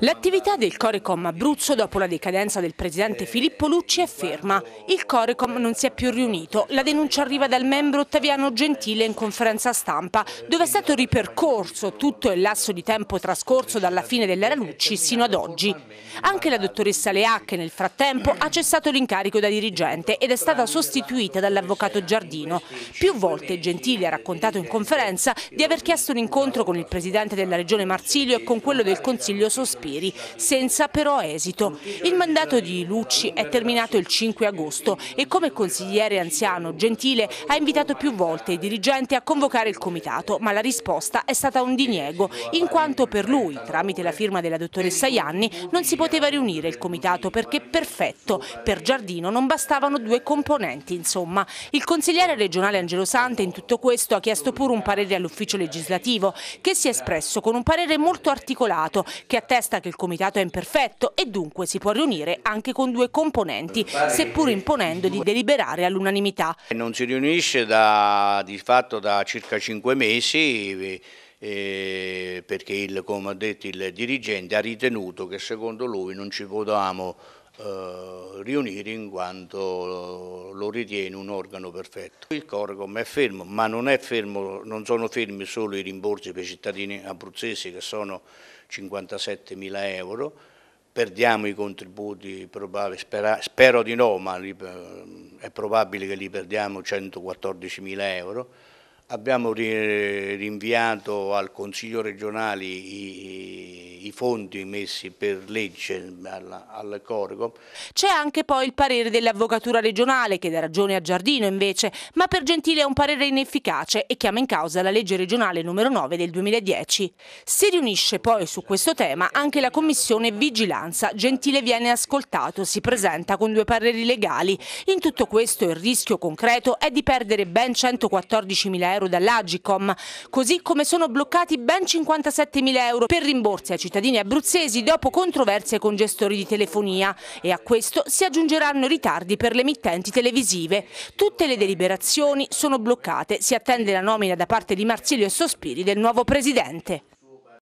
L'attività del Corecom Abruzzo dopo la decadenza del presidente Filippo Lucci è ferma. Il Corecom non si è più riunito. La denuncia arriva dal membro Ottaviano Gentile in conferenza stampa, dove è stato ripercorso tutto il lasso di tempo trascorso dalla fine dell'era Lucci sino ad oggi. Anche la dottoressa Leacche nel frattempo ha cessato l'incarico da dirigente ed è stata sostituita dall'avvocato Giardino. Più volte Gentile ha raccontato in conferenza di aver chiesto un incontro con il presidente della regione Marsilio e con quello del Consiglio Sospeso. Sapiri, senza però esito. Il mandato di Lucci è terminato il 5 agosto e come consigliere anziano Gentile ha invitato più volte i dirigenti a convocare il comitato, ma la risposta è stata un diniego, in quanto per lui, tramite la firma della dottoressa Ianni, non si poteva riunire il comitato perché perfetto, per Giardino non bastavano due componenti, insomma. Il consigliere regionale Angelo Sante in tutto questo ha chiesto pure un parere all'ufficio legislativo, che si è espresso con un parere molto articolato, che attesta resta che il comitato è imperfetto e dunque si può riunire anche con due componenti, seppur imponendo di deliberare all'unanimità. Non si riunisce da, di fatto da circa cinque mesi eh, perché il, come ha detto il dirigente ha ritenuto che secondo lui non ci potevamo eh, riunire in quanto lo ritiene un organo perfetto. Il Corcom è fermo, ma non, è fermo, non sono fermi solo i rimborsi per i cittadini abruzzesi che sono 57 mila euro, perdiamo i contributi, spero di no, ma eh, è probabile che li perdiamo 114 mila euro. Abbiamo rinviato al Consiglio regionale i, i fondi messi per legge al, al Corgo. C'è anche poi il parere dell'avvocatura regionale che dà ragione a Giardino invece, ma per Gentile è un parere inefficace e chiama in causa la legge regionale numero 9 del 2010. Si riunisce poi su questo tema anche la commissione vigilanza. Gentile viene ascoltato, si presenta con due pareri legali. In tutto questo il rischio concreto è di perdere ben 114 mila euro dall'Agicom, così come sono bloccati ben 57 mila euro per rimborsi ai cittadini cittadini abruzzesi dopo controversie con gestori di telefonia e a questo si aggiungeranno ritardi per le emittenti televisive. Tutte le deliberazioni sono bloccate, si attende la nomina da parte di Marsilio e Sospiri del nuovo presidente.